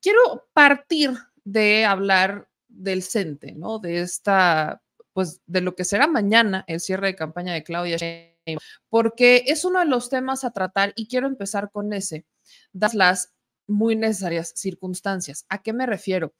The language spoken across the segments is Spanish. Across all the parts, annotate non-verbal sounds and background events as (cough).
quiero partir de hablar del CENTE, ¿no? De esta, pues de lo que será mañana el cierre de campaña de Claudia porque es uno de los temas a tratar y quiero empezar con ese, dadas las muy necesarias circunstancias. ¿A qué me refiero?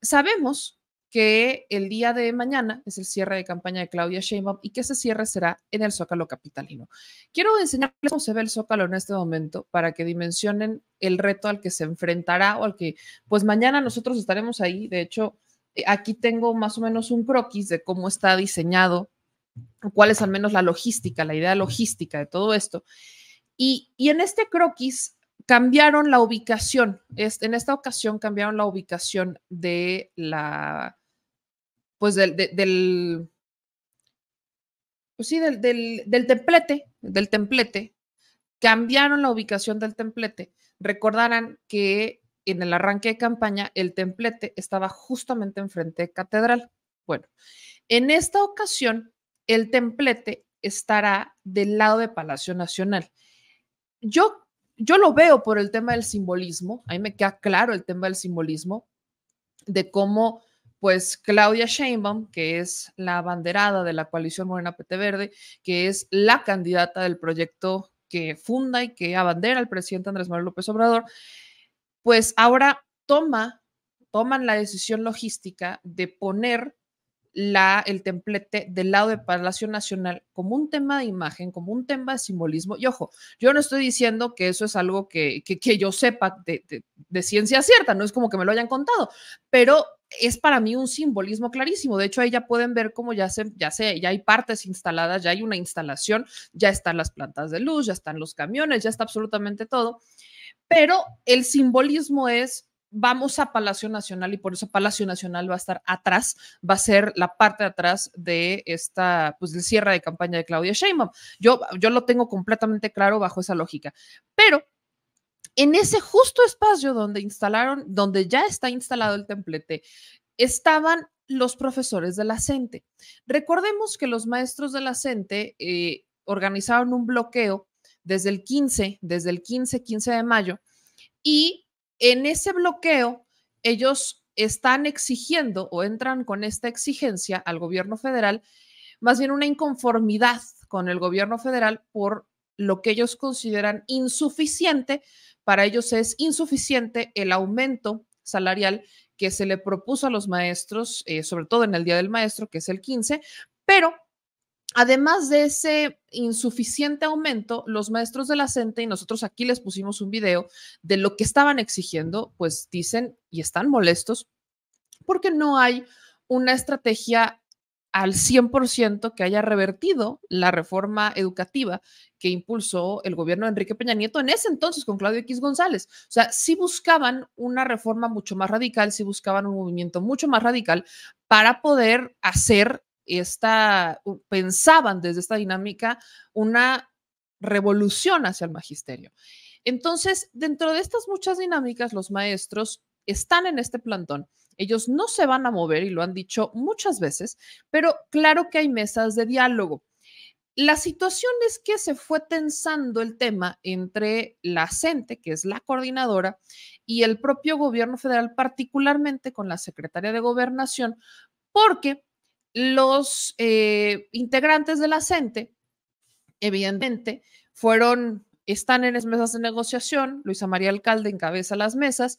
Sabemos que el día de mañana es el cierre de campaña de Claudia Sheinbaum y que ese cierre será en el Zócalo Capitalino. Quiero enseñarles cómo se ve el Zócalo en este momento para que dimensionen el reto al que se enfrentará o al que, pues mañana nosotros estaremos ahí. De hecho, eh, aquí tengo más o menos un croquis de cómo está diseñado, cuál es al menos la logística, la idea logística de todo esto. Y, y en este croquis cambiaron la ubicación, en esta ocasión cambiaron la ubicación de la pues, pues del, del, del, templete, del templete, cambiaron la ubicación del templete. Recordarán que en el arranque de campaña el templete estaba justamente enfrente de catedral. Bueno, en esta ocasión el templete estará del lado de Palacio Nacional. Yo, yo lo veo por el tema del simbolismo, a mí me queda claro el tema del simbolismo, de cómo pues Claudia Sheinbaum, que es la abanderada de la coalición Morena PT Verde, que es la candidata del proyecto que funda y que abandera el presidente Andrés Manuel López Obrador, pues ahora toma, toman la decisión logística de poner la, el templete del lado de Palacio Nacional como un tema de imagen, como un tema de simbolismo. Y ojo, yo no estoy diciendo que eso es algo que, yo sepa de ciencia cierta, no es como que me lo hayan contado, pero es para mí un simbolismo clarísimo. De hecho, ahí ya pueden ver cómo ya se, ya se, ya hay partes instaladas, ya hay una instalación, ya están las plantas de luz, ya están los camiones, ya está absolutamente todo. Pero el simbolismo es vamos a Palacio Nacional y por eso Palacio Nacional va a estar atrás, va a ser la parte de atrás de esta, pues, del cierre de campaña de Claudia Sheinbaum. Yo, yo lo tengo completamente claro bajo esa lógica. Pero en ese justo espacio donde instalaron, donde ya está instalado el templete, estaban los profesores de la CENTE. Recordemos que los maestros de la CENTE eh, organizaron un bloqueo desde el 15, desde el 15, 15 de mayo, y en ese bloqueo ellos están exigiendo o entran con esta exigencia al gobierno federal, más bien una inconformidad con el gobierno federal por lo que ellos consideran insuficiente para ellos es insuficiente el aumento salarial que se le propuso a los maestros, eh, sobre todo en el Día del Maestro, que es el 15, pero Además de ese insuficiente aumento, los maestros de la CENTE, y nosotros aquí les pusimos un video de lo que estaban exigiendo, pues dicen y están molestos porque no hay una estrategia al 100% que haya revertido la reforma educativa que impulsó el gobierno de Enrique Peña Nieto en ese entonces con Claudio X González. O sea, si buscaban una reforma mucho más radical, si buscaban un movimiento mucho más radical para poder hacer esta, pensaban desde esta dinámica una revolución hacia el magisterio. Entonces, dentro de estas muchas dinámicas, los maestros están en este plantón. Ellos no se van a mover y lo han dicho muchas veces, pero claro que hay mesas de diálogo. La situación es que se fue tensando el tema entre la CENTE, que es la coordinadora, y el propio gobierno federal, particularmente con la secretaria de gobernación, porque los eh, integrantes de la CENTE, evidentemente, fueron, están en las mesas de negociación, Luisa María Alcalde encabeza las mesas,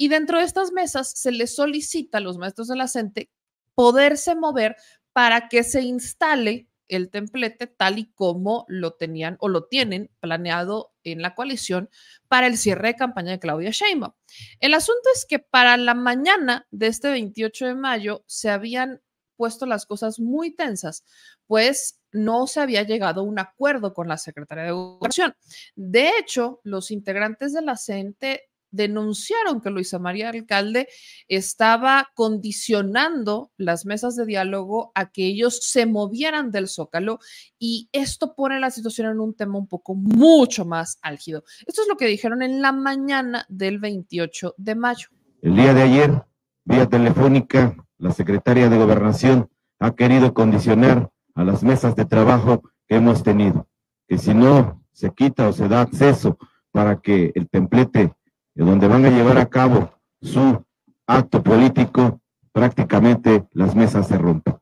y dentro de estas mesas se les solicita a los maestros de la CENTE poderse mover para que se instale el templete tal y como lo tenían o lo tienen planeado en la coalición para el cierre de campaña de Claudia Sheinbaum. El asunto es que para la mañana de este 28 de mayo se habían puesto las cosas muy tensas, pues no se había llegado a un acuerdo con la Secretaría de Educación. De hecho, los integrantes de la CENTE denunciaron que Luisa María Alcalde estaba condicionando las mesas de diálogo a que ellos se movieran del zócalo y esto pone la situación en un tema un poco mucho más álgido. Esto es lo que dijeron en la mañana del 28 de mayo. El día de ayer, vía telefónica, la secretaria de gobernación ha querido condicionar a las mesas de trabajo que hemos tenido, que si no se quita o se da acceso para que el templete en donde van a llevar a cabo su acto político, prácticamente las mesas se rompen.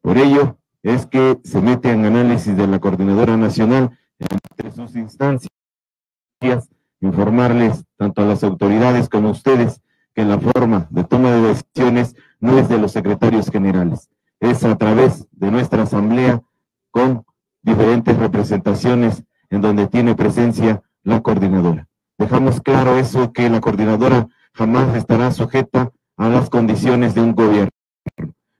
Por ello es que se mete en análisis de la Coordinadora Nacional entre sus instancias, informarles tanto a las autoridades como a ustedes que la forma de toma de decisiones no es de los secretarios generales, es a través de nuestra asamblea con diferentes representaciones en donde tiene presencia la coordinadora. Dejamos claro eso, que la coordinadora jamás estará sujeta a las condiciones de un gobierno.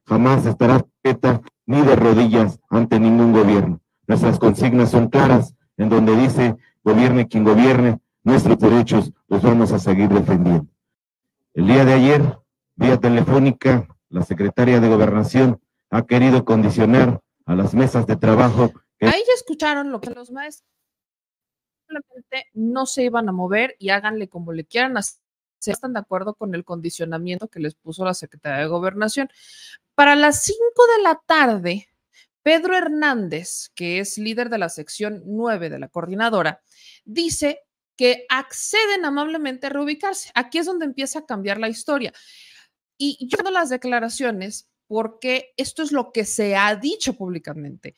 Jamás estará sujeta ni de rodillas ante ningún gobierno. Nuestras consignas son claras, en donde dice, gobierne quien gobierne, nuestros derechos los vamos a seguir defendiendo. El día de ayer, vía telefónica, la secretaria de Gobernación ha querido condicionar a las mesas de trabajo. Que... Ahí ya escucharon lo que los maestros no se iban a mover y háganle como le quieran Se Están de acuerdo con el condicionamiento que les puso la Secretaría de Gobernación. Para las 5 de la tarde, Pedro Hernández, que es líder de la sección 9 de la coordinadora, dice que acceden amablemente a reubicarse. Aquí es donde empieza a cambiar la historia. Y yo no las declaraciones porque esto es lo que se ha dicho públicamente.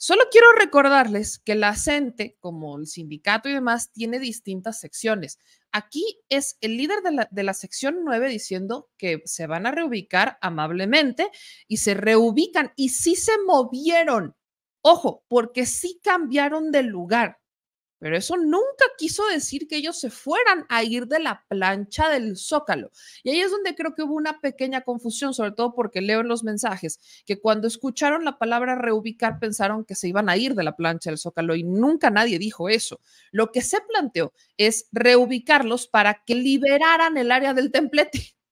Solo quiero recordarles que la CENTE, como el sindicato y demás, tiene distintas secciones. Aquí es el líder de la, de la, sección 9 diciendo que se van a reubicar amablemente y se reubican y sí se movieron. Ojo, porque sí cambiaron de lugar. Pero eso nunca quiso decir que ellos se fueran a ir de la plancha del zócalo. Y ahí es donde creo que hubo una pequeña confusión, sobre todo porque leo en los mensajes que cuando escucharon la palabra reubicar pensaron que se iban a ir de la plancha del zócalo y nunca nadie dijo eso. Lo que se planteó es reubicarlos para que liberaran el área del templete. (laughs)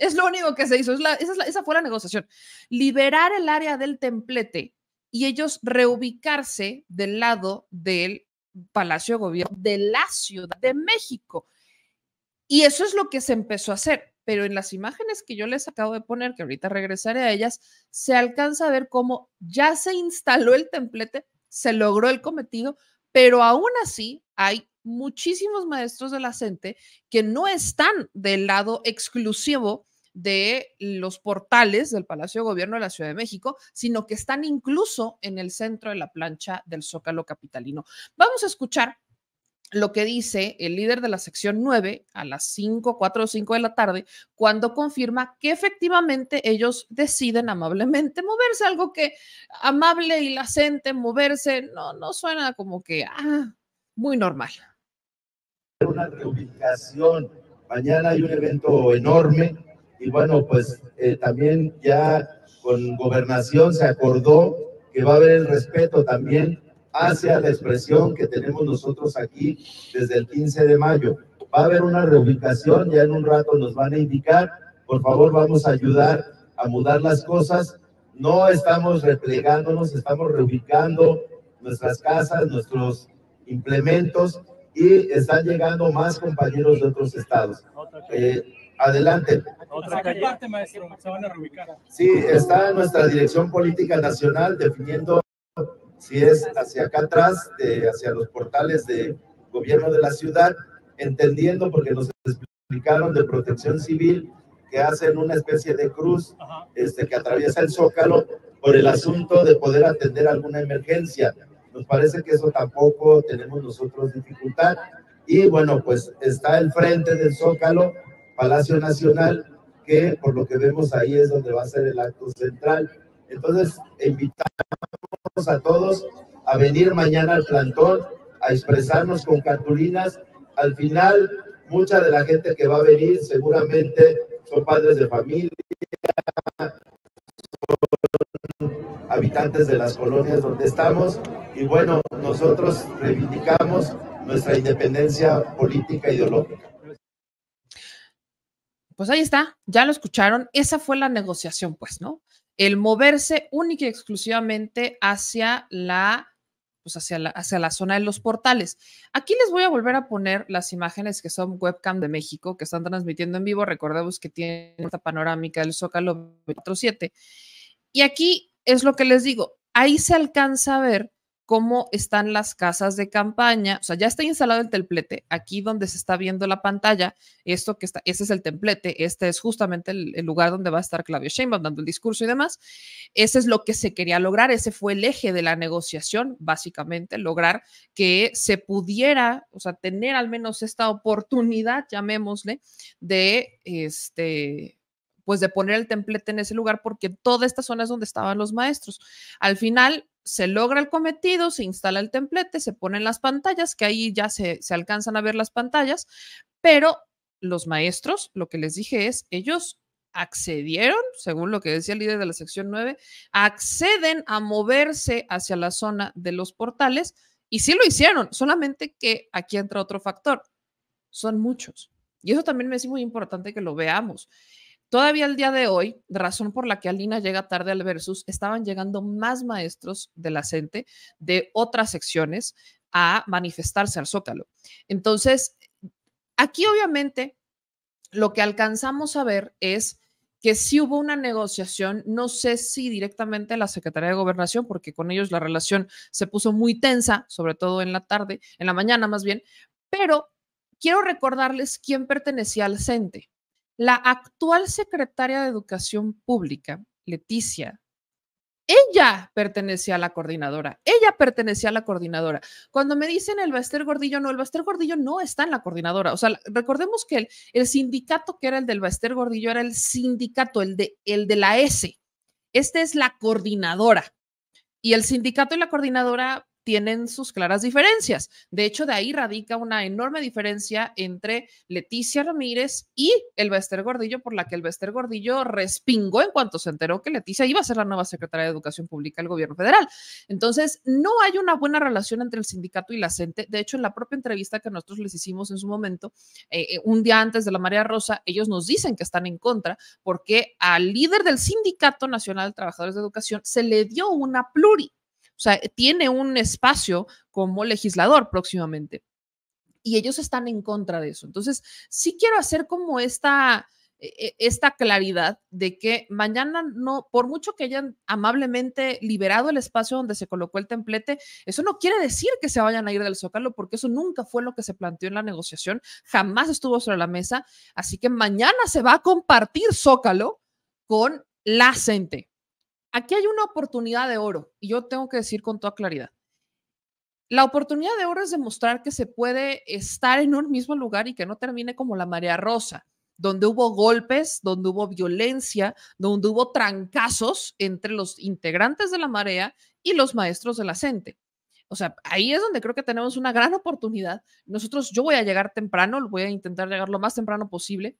Es lo único que se hizo, esa, esa fue la negociación. Liberar el área del templete y ellos reubicarse del lado del Palacio Gobierno de la Ciudad de México. Y eso es lo que se empezó a hacer. Pero en las imágenes que yo les acabo de poner, que ahorita regresaré a ellas, se alcanza a ver cómo ya se instaló el templete, se logró el cometido, pero aún así hay muchísimos maestros de la gente que no están del lado exclusivo de los portales del Palacio de Gobierno de la Ciudad de México, sino que están incluso en el centro de la plancha del Zócalo Capitalino. Vamos a escuchar lo que dice el líder de la sección 9 a las 5, 4 o 5 de la tarde, cuando confirma que efectivamente ellos deciden amablemente moverse, algo que amable y lacente moverse no, no suena como que ah, muy normal. Una reubicación, mañana hay un evento enorme y bueno, pues eh, también ya con gobernación se acordó que va a haber el respeto también hacia la expresión que tenemos nosotros aquí desde el 15 de mayo. Va a haber una reubicación, ya en un rato nos van a indicar, por favor vamos a ayudar a mudar las cosas. No estamos replegándonos, estamos reubicando nuestras casas, nuestros implementos y están llegando más compañeros de otros estados. Eh, Adelante. maestro, se van a reubicar. Sí, está en nuestra Dirección Política Nacional definiendo si es hacia acá atrás, hacia los portales de gobierno de la ciudad, entendiendo porque nos explicaron de protección civil que hacen una especie de cruz este, que atraviesa el zócalo por el asunto de poder atender alguna emergencia. Nos parece que eso tampoco tenemos nosotros dificultad. Y bueno, pues está el frente del zócalo Palacio Nacional, que por lo que vemos ahí es donde va a ser el acto central. Entonces, invitamos a todos a venir mañana al plantón, a expresarnos con cartulinas. Al final, mucha de la gente que va a venir seguramente son padres de familia, son habitantes de las colonias donde estamos y bueno, nosotros reivindicamos nuestra independencia política e ideológica pues ahí está, ya lo escucharon, esa fue la negociación, pues, ¿no? El moverse única y exclusivamente hacia la, pues hacia hacia la zona de los portales. Aquí les voy a volver a poner las imágenes que son webcam de México, que están transmitiendo en vivo. Recordemos que tiene esta panorámica del Zócalo 7. Y aquí es lo que les digo, ahí se alcanza a ver cómo están las casas de campaña. O sea, ya está instalado el templete. Aquí donde se está viendo la pantalla, esto que está, ese es el templete, este es justamente el, lugar donde va a estar Claudio Sheinbaum dando el discurso y demás. Ese es lo que se quería lograr, ese fue el eje de la negociación, básicamente, lograr que se pudiera, o sea, tener al menos esta oportunidad, llamémosle, de este pues de poner el templete en ese lugar porque toda esta zona es donde estaban los maestros. Al final se logra el cometido, se instala el templete, se ponen las pantallas, que ahí ya se, alcanzan a ver las pantallas, pero los maestros, lo que les dije es, ellos accedieron, según lo que decía el líder de la sección 9, acceden a moverse hacia la zona de los portales y sí lo hicieron, solamente que aquí entra otro factor, son muchos. Y eso también me es muy importante que lo veamos. Todavía el día de hoy, razón por la que Alina llega tarde al versus, estaban llegando más maestros de la CENTE de otras secciones a manifestarse al Zócalo. Entonces, aquí obviamente lo que alcanzamos a ver es que sí hubo una negociación, no sé si directamente la Secretaría de Gobernación, porque con ellos la relación se puso muy tensa, sobre todo en la tarde, en la mañana más bien, pero quiero recordarles quién pertenecía al CENTE. La actual secretaria de Educación Pública, Leticia, ella pertenecía a la coordinadora, ella pertenecía a la coordinadora. Cuando me dicen el Baster Gordillo, no, el Baster Gordillo no está en la coordinadora. O sea, recordemos que el, el sindicato que era el del Baster Gordillo era el sindicato, el de, el de la S. Esta es la coordinadora. Y el sindicato y la coordinadora tienen sus claras diferencias. De hecho, de ahí radica una enorme diferencia entre Leticia Ramírez y el Bester Gordillo, por la que el Bester Gordillo respingó en cuanto se enteró que Leticia iba a ser la nueva secretaria de Educación Pública del gobierno federal. Entonces, no hay una buena relación entre el sindicato y la gente. De hecho, en la propia entrevista que nosotros les hicimos en su momento, eh, eh, un día antes de la María Rosa, ellos nos dicen que están en contra porque al líder del Sindicato Nacional de Trabajadores de Educación se le dio una pluri o sea, tiene un espacio como legislador próximamente. Y ellos están en contra de eso. Entonces, sí quiero hacer como esta, e-, esta claridad de que mañana no, por mucho que hayan amablemente liberado el espacio donde se colocó el templete, eso no quiere decir que se vayan a ir del zócalo, porque eso nunca fue lo que se planteó en la negociación, jamás estuvo sobre la mesa. Así que mañana se va a compartir zócalo con la gente. Aquí hay una oportunidad de oro y yo tengo que decir con toda claridad. La oportunidad de oro es demostrar que se puede estar en un mismo lugar y que no termine como la marea rosa, donde hubo golpes, donde hubo violencia, donde hubo trancazos entre los integrantes de la marea y los maestros de la gente. O sea, ahí es donde creo que tenemos una gran oportunidad. Nosotros, yo voy a llegar temprano, voy a intentar llegar lo más temprano posible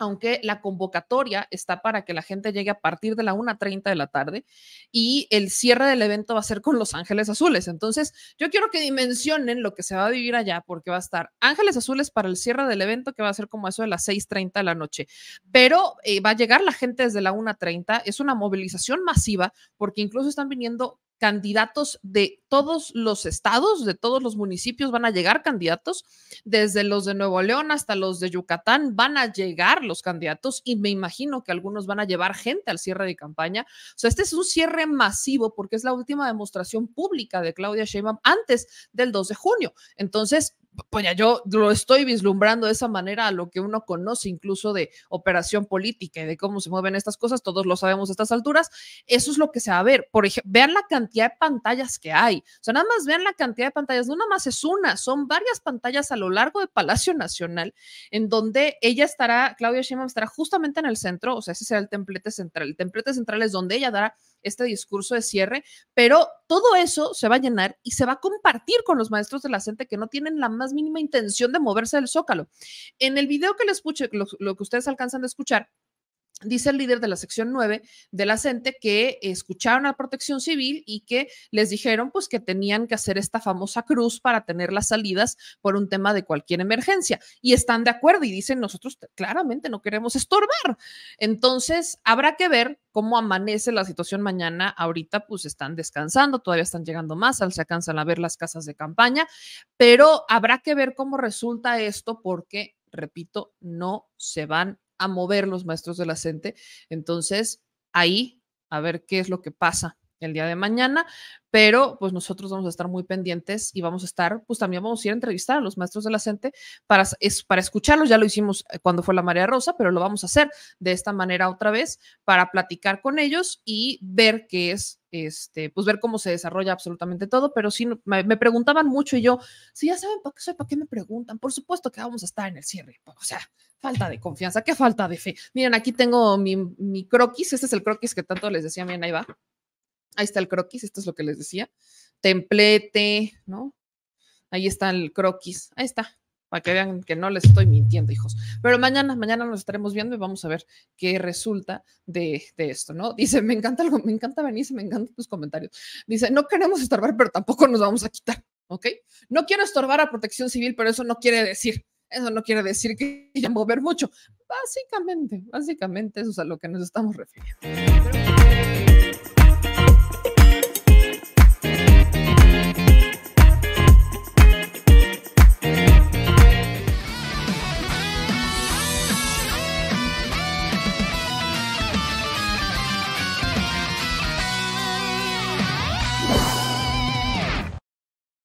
aunque la convocatoria está para que la gente llegue a partir de la 1.30 de la tarde y el cierre del evento va a ser con Los Ángeles Azules. Entonces, yo quiero que dimensionen lo que se va a vivir allá porque va a estar Ángeles Azules para el cierre del evento que va a ser como eso de las 6.30 de la noche, pero eh, va a llegar la gente desde la 1.30. Es una movilización masiva porque incluso están viniendo candidatos de todos los estados, de todos los municipios van a llegar candidatos, desde los de Nuevo León hasta los de Yucatán van a llegar los candidatos y me imagino que algunos van a llevar gente al cierre de campaña. O sea, este es un cierre masivo porque es la última demostración pública de Claudia Sheinbaum antes del 2 de junio. Entonces, pues ya yo lo estoy vislumbrando de esa manera a lo que uno conoce incluso de operación política y de cómo se mueven estas cosas, todos lo sabemos a estas alturas, eso es lo que se va a ver. Por ejemplo, vean la cantidad de pantallas que hay, o sea, nada más vean la cantidad de pantallas, no nada más es una, son varias pantallas a lo largo de Palacio Nacional, en donde ella estará, Claudia Sheinbaum estará justamente en el centro, o sea, ese será el templete central, el templete central es donde ella dará este discurso de cierre, pero todo eso se va a llenar y se va a compartir con los maestros de la gente que no tienen la más mínima intención de moverse del zócalo. En el video que les puse, lo, lo que ustedes alcanzan de escuchar, Dice el líder de la sección 9 de la CENTE que escucharon a Protección Civil y que les dijeron pues que tenían que hacer esta famosa cruz para tener las salidas por un tema de cualquier emergencia y están de acuerdo y dicen nosotros claramente no queremos estorbar. Entonces, habrá que ver cómo amanece la situación mañana. Ahorita pues están descansando, todavía están llegando más, se alcanzan a ver las casas de campaña, pero habrá que ver cómo resulta esto porque repito, no se van a mover los maestros de la gente. Entonces, ahí, a ver qué es lo que pasa el día de mañana, pero pues nosotros vamos a estar muy pendientes y vamos a estar, pues también vamos a ir a entrevistar a los maestros de la gente para, para escucharlos, ya lo hicimos eh, cuando fue la María rosa, pero lo vamos a hacer de esta manera otra vez para platicar con ellos y ver qué es, este, pues ver cómo se desarrolla absolutamente todo, pero sí, me, preguntaban mucho y yo, si ya saben para qué soy, para qué me preguntan, por supuesto que vamos a estar en el cierre, o sea, falta de confianza, qué falta de fe. Miren, aquí tengo mi, mi croquis, este es el croquis que tanto les decía, miren, ahí va. Ahí está el croquis, esto es lo que les decía. Templete, ¿no? Ahí está el croquis, ahí está, para que vean que no les estoy mintiendo, hijos. Pero mañana, mañana nos estaremos viendo y vamos a ver qué resulta de, esto, ¿no? Dice, me encanta algo, me encanta venirse, me encantan tus comentarios. Dice, no queremos estorbar, pero tampoco nos vamos a quitar, ¿ok? No quiero estorbar a protección civil, pero eso no quiere decir, eso no quiere decir que ya mover mucho. Básicamente, básicamente eso es a lo que nos estamos refiriendo.